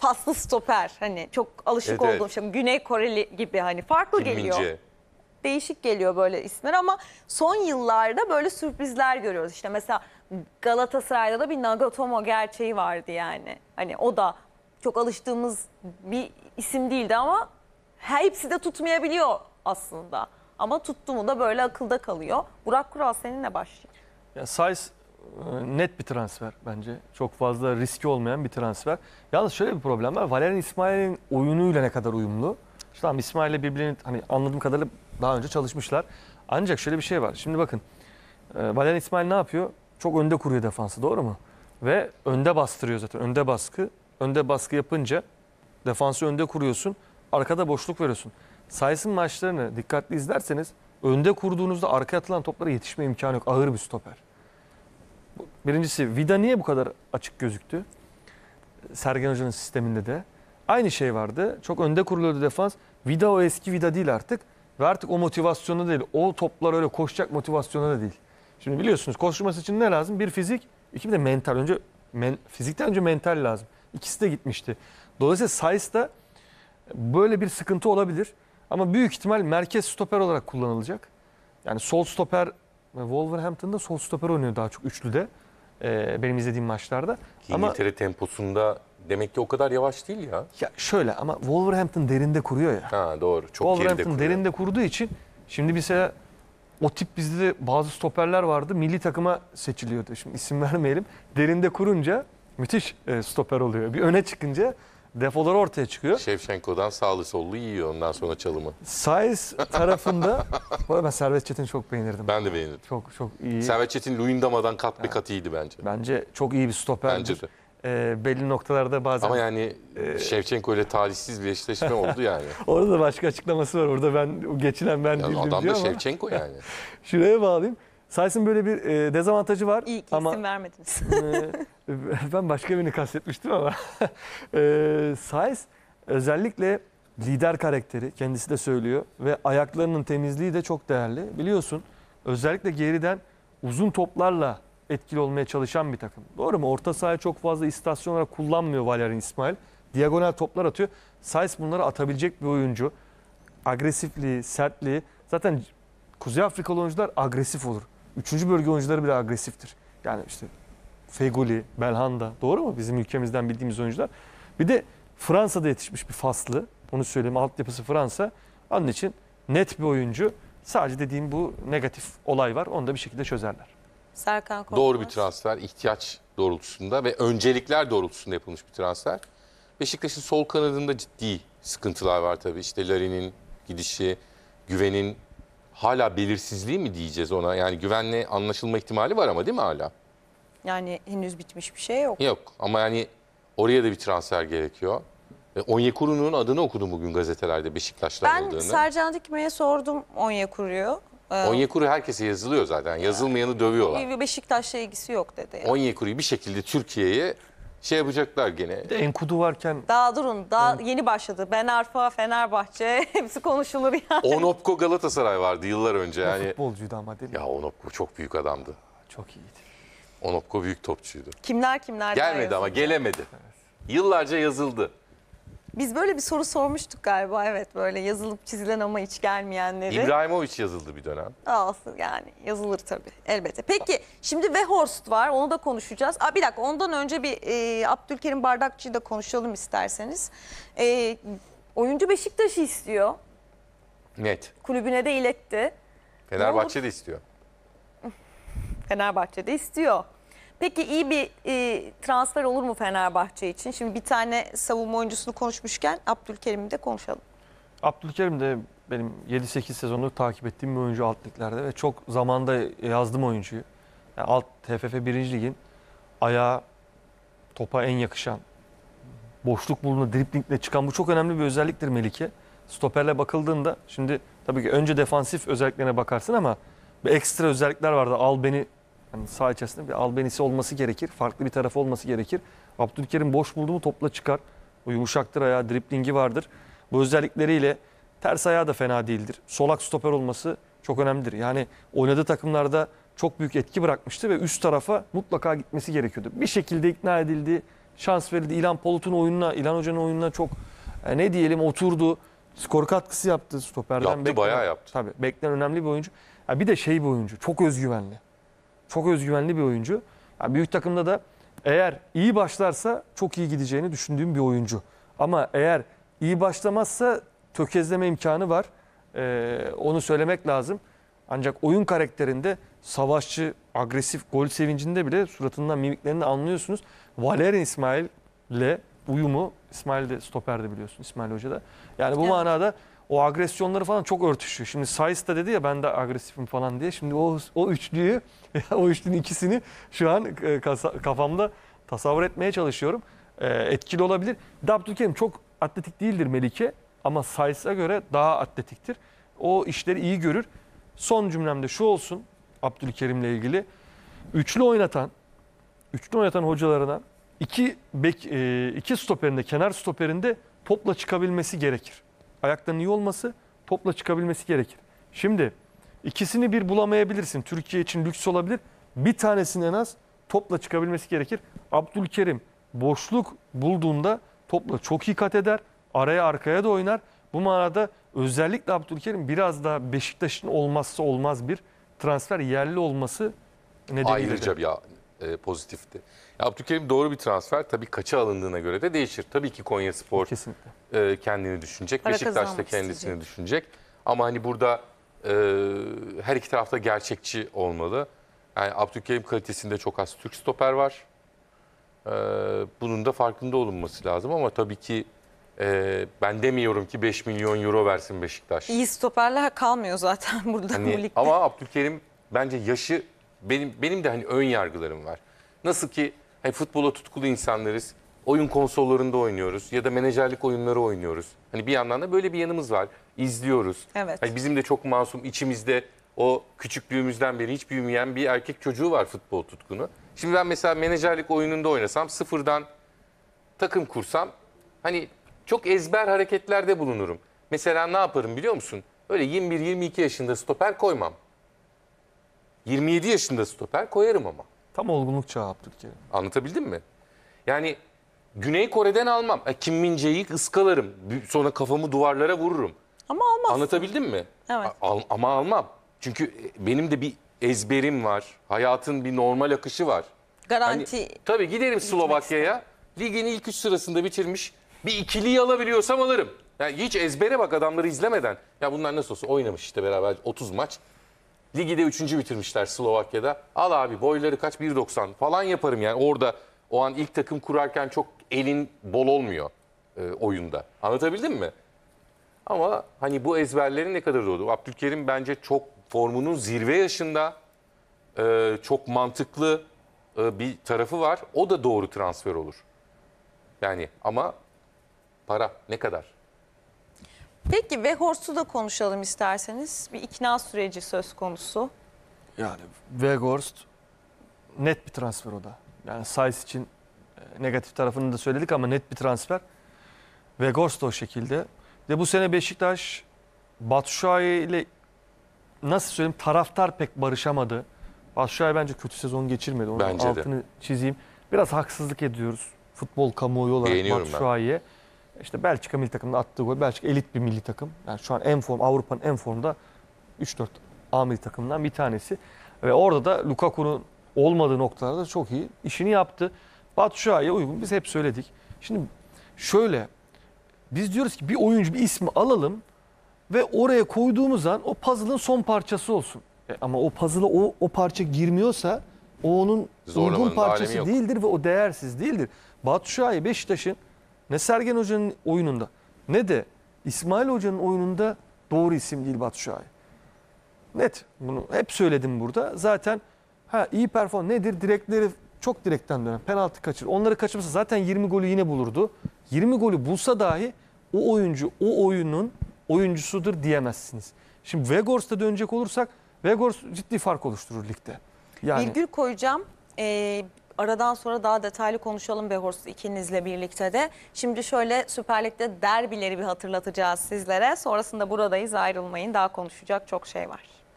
paslı stoper hani çok alışık Evet, evet. olduğum şey. Güney Koreli gibi hani farklı Kim geliyor. Değişik geliyor böyle isimler ama son yıllarda böyle sürprizler görüyoruz. İşte mesela Galatasaray'da da bir Nagatomo gerçeği vardı yani. Hani o da çok alıştığımız bir isim değildi ama her hepsi de tutmayabiliyor aslında. Ama tuttu mu da böyle akılda kalıyor. Burak Kural seninle başlayayım. Ya Sainz net bir transfer bence. Çok fazla riski olmayan bir transfer. Yalnız şöyle bir problem var. Valerian İsmail'in oyunuyla ne kadar uyumlu? İşte tamam İsmail'le birbirini hani anladığım kadarıyla daha önce çalışmışlar. Ancak şöyle bir şey var. Şimdi bakın e, Valerian İsmail ne yapıyor? Çok önde kuruyor defansı doğru mu? Ve önde bastırıyor zaten. Önde baskı. Önde baskı yapınca defansı önde kuruyorsun. Arkada boşluk veriyorsun. Sayısın maçlarını dikkatli izlerseniz önde kurduğunuzda arkaya atılan toplara yetişme imkanı yok. Ağır bir stoper. Birincisi Vida niye bu kadar açık gözüktü? Sergen Hoca'nın sisteminde de. Aynı şey vardı. Çok önde kuruluyordu defans. Vida o eski Vida değil artık. Ve artık o motivasyonu değil. O toplar öyle koşacak motivasyonu da değil. Şimdi biliyorsunuz koşturması için ne lazım? Bir fizik, iki bir de mental. Önce men, fizikten önce mental lazım. İkisi de gitmişti. Dolayısıyla Sainz'da böyle bir sıkıntı olabilir. Ama büyük ihtimal merkez stoper olarak kullanılacak. Yani sol stoper Wolverhampton'da sol stoper oynuyor daha çok üçlüde e, benim izlediğim maçlarda. Ki ama İngiltere temposunda demek ki o kadar yavaş değil ya. ya şöyle ama Wolverhampton derinde kuruyor ya. Ha doğru. Çok Wolverhampton geride kuruyor. derinde kurduğu için şimdi bize o tip bizde de bazı stoperler vardı. Milli takıma seçiliyordu. Şimdi isim vermeyelim. Derinde kurunca müthiş e, stoper oluyor. Bir öne çıkınca defoları ortaya çıkıyor. Şevşenko'dan sağlı sollu yiyor ondan sonra çalımı. Saiz tarafında ben Servet Çetin'i çok beğenirdim. Ben de beğenirdim. Çok çok iyi. Servet Çetin Luyendama'dan kat bir kat iyiydi bence. Bence çok iyi bir stoperdir. Bence de. E, belli noktalarda bazen... Ama yani e, ee, Şevçenko ile talihsiz bir eşleşme oldu yani. Orada da başka açıklaması var. Orada ben geçilen ben yani ama. adam da ama. Şevçenko yani. Şuraya bağlayayım. Sayısın böyle bir e, dezavantajı var. İyi ki ama, isim vermediniz. e, ben başka birini kastetmiştim ama. e, Sayıs özellikle lider karakteri kendisi de söylüyor ve ayaklarının temizliği de çok değerli. Biliyorsun özellikle geriden uzun toplarla etkili olmaya çalışan bir takım. Doğru mu? Orta sahaya çok fazla istasyon olarak kullanmıyor Valerian İsmail. Diagonal toplar atıyor. Sayıs bunları atabilecek bir oyuncu. Agresifliği, sertliği. Zaten Kuzey Afrikalı oyuncular agresif olur üçüncü bölge oyuncuları bile agresiftir. Yani işte Fegoli, Belhanda doğru mu? Bizim ülkemizden bildiğimiz oyuncular. Bir de Fransa'da yetişmiş bir faslı. Onu söyleyeyim altyapısı Fransa. Onun için net bir oyuncu. Sadece dediğim bu negatif olay var. Onu da bir şekilde çözerler. Serkan Korkmaz. Doğru bir transfer ihtiyaç doğrultusunda ve öncelikler doğrultusunda yapılmış bir transfer. Beşiktaş'ın sol kanadında ciddi sıkıntılar var tabii. İşte Larin'in gidişi, Güven'in hala belirsizliği mi diyeceğiz ona? Yani güvenle anlaşılma ihtimali var ama değil mi hala? Yani henüz bitmiş bir şey yok. Yok ama yani oraya da bir transfer gerekiyor. E, Onyekuru'nun adını okudum bugün gazetelerde Beşiktaş'tan ben olduğunu. Ben Sercan Dikme'ye sordum Onyekuru'yu. Ee, Onyekuru herkese yazılıyor zaten. Yazılmayanı dövüyorlar. Beşiktaş'la ilgisi yok dedi. Yani. Onyekuru'yu bir şekilde Türkiye'ye şey yapacaklar gene. Bir Enkudu varken Daha durun. Daha yeni başladı. Ben Arfa, Fenerbahçe hepsi konuşulur yani. Onopko Galatasaray vardı yıllar önce. Yani, futbolcuydu ama değil mi? ya Onopko çok büyük adamdı. Çok iyiydi. Onopko büyük topçuydu. Kimler kimler Gelmedi ama yazıldı. gelemedi. Yıllarca yazıldı. Biz böyle bir soru sormuştuk galiba evet böyle yazılıp çizilen ama hiç gelmeyenleri. İbrahimovic yazıldı bir dönem. Olsun yani yazılır tabii elbette. Peki şimdi Vehorst var onu da konuşacağız. Aa, bir dakika ondan önce bir e, Abdülkerim Bardakçı'yı da konuşalım isterseniz. E, oyuncu Beşiktaş'ı istiyor. Net. Kulübüne de iletti. Fenerbahçe de istiyor. Fenerbahçe de istiyor. Peki iyi bir e, transfer olur mu Fenerbahçe için? Şimdi bir tane savunma oyuncusunu konuşmuşken Abdülkerim'i de konuşalım. Abdülkerim de benim 7-8 sezonluk takip ettiğim bir oyuncu alt liglerde ve çok zamanda yazdım oyuncuyu. Yani alt TFF 1. Lig'in ayağa topa en yakışan, boşluk bulduğunda driplingle çıkan bu çok önemli bir özelliktir Melike. Stoperle bakıldığında şimdi tabii ki önce defansif özelliklerine bakarsın ama bir ekstra özellikler vardı. Al beni yani sağ içerisinde bir albenisi olması gerekir. Farklı bir tarafı olması gerekir. Abdülkerim boş buldu mu topla çıkar. O yumuşaktır ayağı, driplingi vardır. Bu özellikleriyle ters ayağı da fena değildir. Solak stoper olması çok önemlidir. Yani oynadığı takımlarda çok büyük etki bırakmıştı ve üst tarafa mutlaka gitmesi gerekiyordu. Bir şekilde ikna edildi, şans verildi. İlan Polut'un oyununa, İlan Hoca'nın oyununa çok e, ne diyelim oturdu. Skor katkısı yaptı stoperden. Yaptı, beklenen, bayağı yaptı. Tabii beklenen önemli bir oyuncu. Ya bir de şey bir oyuncu, çok özgüvenli. Çok özgüvenli bir oyuncu. Yani büyük takımda da eğer iyi başlarsa çok iyi gideceğini düşündüğüm bir oyuncu. Ama eğer iyi başlamazsa tökezleme imkanı var. Ee, onu söylemek lazım. Ancak oyun karakterinde savaşçı, agresif, gol sevincinde bile suratından mimiklerini anlıyorsunuz. Valerian ile uyumu İsmail de stoperde biliyorsun İsmail Hoca da. Yani bu evet. manada o agresyonları falan çok örtüşüyor. Şimdi Sayıs de dedi ya ben de agresifim falan diye. Şimdi o, o üçlüyü, o üçlünün ikisini şu an e, kafamda tasavvur etmeye çalışıyorum. E, etkili olabilir. De Abdülkerim çok atletik değildir Melike ama Sayıs'a göre daha atletiktir. O işleri iyi görür. Son cümlemde şu olsun Abdülkerim'le ilgili. Üçlü oynatan, üçlü oynatan hocalarına iki, bek, e, iki stoperinde, kenar stoperinde topla çıkabilmesi gerekir ayaklarının iyi olması topla çıkabilmesi gerekir. Şimdi ikisini bir bulamayabilirsin. Türkiye için lüks olabilir. Bir tanesinin en az topla çıkabilmesi gerekir. Abdülkerim boşluk bulduğunda topla çok iyi kat eder. Araya arkaya da oynar. Bu manada özellikle Abdülkerim biraz daha Beşiktaş'ın olmazsa olmaz bir transfer yerli olması nedeniyle. Ayrıca de. ya e, pozitifti. Ya Abdülkerim doğru bir transfer. Tabii kaça alındığına göre de değişir. Tabii ki Konya Spor e, kendini düşünecek. Para Beşiktaş da kendisini isteyecek. düşünecek. Ama hani burada e, her iki tarafta gerçekçi olmalı. Yani Abdülkerim kalitesinde çok az Türk stoper var. E, bunun da farkında olunması lazım ama tabii ki e, ben demiyorum ki 5 milyon euro versin Beşiktaş. İyi stoperler kalmıyor zaten burada hani bu Hani, ligde. ama Abdülkerim bence yaşı benim benim de hani ön yargılarım var. Nasıl ki hani futbola tutkulu insanlarız. Oyun konsollarında oynuyoruz ya da menajerlik oyunları oynuyoruz. Hani bir yandan da böyle bir yanımız var. İzliyoruz. Evet. Hani bizim de çok masum içimizde o küçüklüğümüzden beri hiç büyümeyen bir erkek çocuğu var futbol tutkunu. Şimdi ben mesela menajerlik oyununda oynasam sıfırdan takım kursam hani çok ezber hareketlerde bulunurum. Mesela ne yaparım biliyor musun? Öyle 21-22 yaşında stoper koymam. 27 yaşında stoper koyarım ama. Tam olgunluk çağı Abdülkerim. Anlatabildim mi? Yani Güney Kore'den almam. E, Kim Min Jae'yi ıskalarım. Sonra kafamı duvarlara vururum. Ama almaz. Anlatabildim mi? Evet. Al, ama almam. Çünkü e, benim de bir ezberim var. Hayatın bir normal akışı var. Garanti. Hani, tabii giderim Slovakya'ya. Ligin ilk üç sırasında bitirmiş. Bir ikiliyi alabiliyorsam alırım. Yani hiç ezbere bak adamları izlemeden. Ya bunlar nasıl olsa oynamış işte beraber 30 maç. Ligi de üçüncü bitirmişler Slovakya'da. Al abi boyları kaç 1.90 falan yaparım yani orada o an ilk takım kurarken çok elin bol olmuyor e, oyunda. Anlatabildim mi? Ama hani bu ezberlerin ne kadar doğru? Abdülkerim bence çok formunun zirve yaşında e, çok mantıklı e, bir tarafı var. O da doğru transfer olur. Yani ama para ne kadar? Peki Vegors'u da konuşalım isterseniz. Bir ikna süreci söz konusu. Yani Weghorst net bir transfer o da. Yani Sais için e, negatif tarafını da söyledik ama net bir transfer. Weghorst o şekilde. De bu sene Beşiktaş Batshuayi ile nasıl söyleyeyim taraftar pek barışamadı. Batshuayi bence kötü sezon geçirmedi. Onun bence altını de. çizeyim. Biraz haksızlık ediyoruz futbol kamuoyu olarak Batshuayi'ye. İşte Belçika milli takımında attığı gol. Belçika elit bir milli takım. Yani şu an en form Avrupa'nın en formda 3-4 A milli takımından bir tanesi. Ve orada da Lukaku'nun olmadığı noktalarda çok iyi işini yaptı. Batu Şua'ya uygun biz hep söyledik. Şimdi şöyle biz diyoruz ki bir oyuncu bir ismi alalım ve oraya koyduğumuz an o puzzle'ın son parçası olsun. E, ama o puzzle'a o, o parça girmiyorsa o onun Zorlamanın uygun parçası değildir ve o değersiz değildir. Batu Şua'yı Beşiktaş'ın ne Sergen Hoca'nın oyununda ne de İsmail Hoca'nın oyununda doğru isim değil Batu Şahin. Net bunu hep söyledim burada. Zaten ha iyi perform nedir? direktleri çok direkten dönen penaltı kaçır. Onları kaçırmasa zaten 20 golü yine bulurdu. 20 golü bulsa dahi o oyuncu o oyunun oyuncusudur diyemezsiniz. Şimdi Vegors'ta dönecek olursak Vegors ciddi fark oluşturur ligde. Yani... Virgül koyacağım. Ee, Aradan sonra daha detaylı konuşalım Behors ikinizle birlikte de. Şimdi şöyle Süper Lig'de derbileri bir hatırlatacağız sizlere. Sonrasında buradayız ayrılmayın. Daha konuşacak çok şey var.